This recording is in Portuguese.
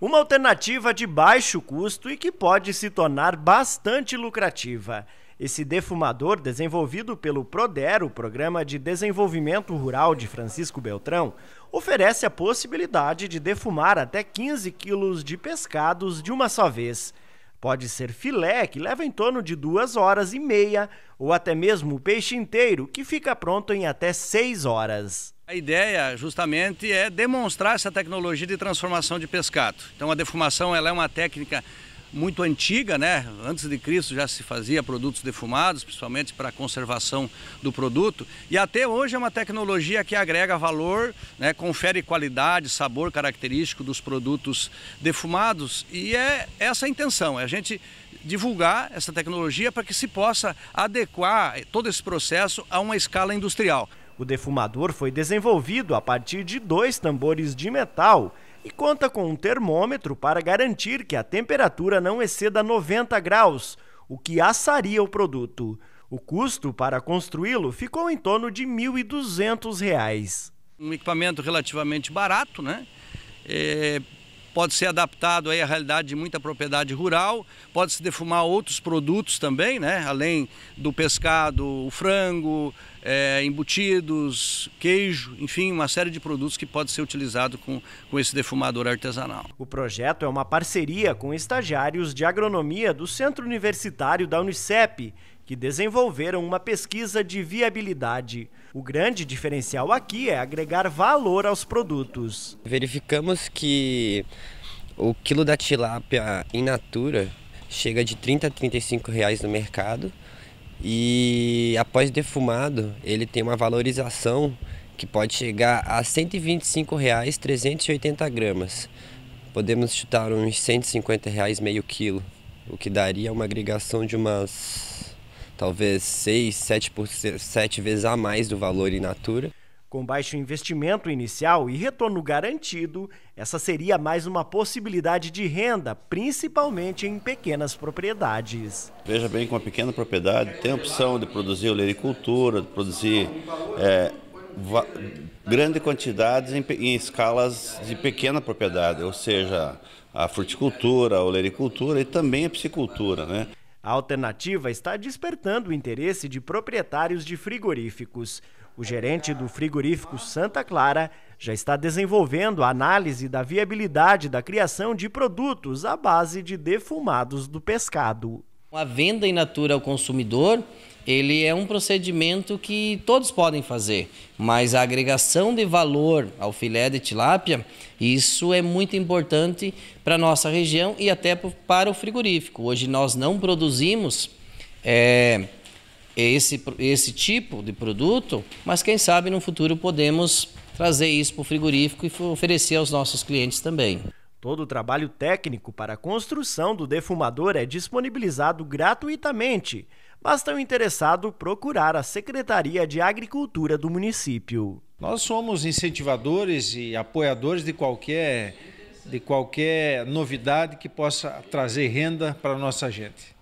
Uma alternativa de baixo custo e que pode se tornar bastante lucrativa. Esse defumador, desenvolvido pelo PRODER, o Programa de Desenvolvimento Rural de Francisco Beltrão, oferece a possibilidade de defumar até 15 quilos de pescados de uma só vez. Pode ser filé, que leva em torno de duas horas e meia, ou até mesmo peixe inteiro, que fica pronto em até seis horas. A ideia, justamente, é demonstrar essa tecnologia de transformação de pescado. Então, a defumação ela é uma técnica muito antiga, né? Antes de Cristo já se fazia produtos defumados, principalmente para a conservação do produto. E até hoje é uma tecnologia que agrega valor, né? confere qualidade, sabor característico dos produtos defumados. E é essa a intenção, é a gente divulgar essa tecnologia para que se possa adequar todo esse processo a uma escala industrial. O defumador foi desenvolvido a partir de dois tambores de metal e conta com um termômetro para garantir que a temperatura não exceda 90 graus, o que assaria o produto. O custo para construí-lo ficou em torno de R$ 1.200. Um equipamento relativamente barato, né? É, pode ser adaptado aí à realidade de muita propriedade rural, pode se defumar outros produtos também, né? além do pescado, o frango, é, embutidos, queijo, enfim, uma série de produtos que pode ser utilizado com, com esse defumador artesanal. O projeto é uma parceria com estagiários de agronomia do Centro Universitário da Unicep que desenvolveram uma pesquisa de viabilidade. O grande diferencial aqui é agregar valor aos produtos. Verificamos que o quilo da tilápia in natura chega de 30 a 35 reais no mercado e após defumado ele tem uma valorização que pode chegar a R$ 125,00 380 gramas. Podemos chutar uns R$ 150,00 meio quilo, o que daria uma agregação de umas talvez 6, 7%, 7 vezes a mais do valor in natura. Com baixo investimento inicial e retorno garantido, essa seria mais uma possibilidade de renda, principalmente em pequenas propriedades. Veja bem, com uma pequena propriedade tem a opção de produzir olericultura, de produzir é, grande quantidades em, em, escalas de pequena propriedade, ou seja, a fruticultura, a olericultura e também a piscicultura. Né? A alternativa está despertando o interesse de proprietários de frigoríficos. O gerente do frigorífico Santa Clara já está desenvolvendo a análise da viabilidade da criação de produtos à base de defumados do pescado. A venda in natura ao consumidor ele é um procedimento que todos podem fazer, mas a agregação de valor ao filé de tilápia, isso é muito importante para a nossa região e até para o frigorífico. Hoje nós não produzimos é, esse, esse tipo de produto, mas quem sabe no futuro podemos trazer isso para o frigorífico e oferecer aos nossos clientes também. Todo o trabalho técnico para a construção do defumador é disponibilizado gratuitamente basta o interessado procurar a Secretaria de Agricultura do município. Nós somos incentivadores e apoiadores de qualquer, de qualquer novidade que possa trazer renda para a nossa gente.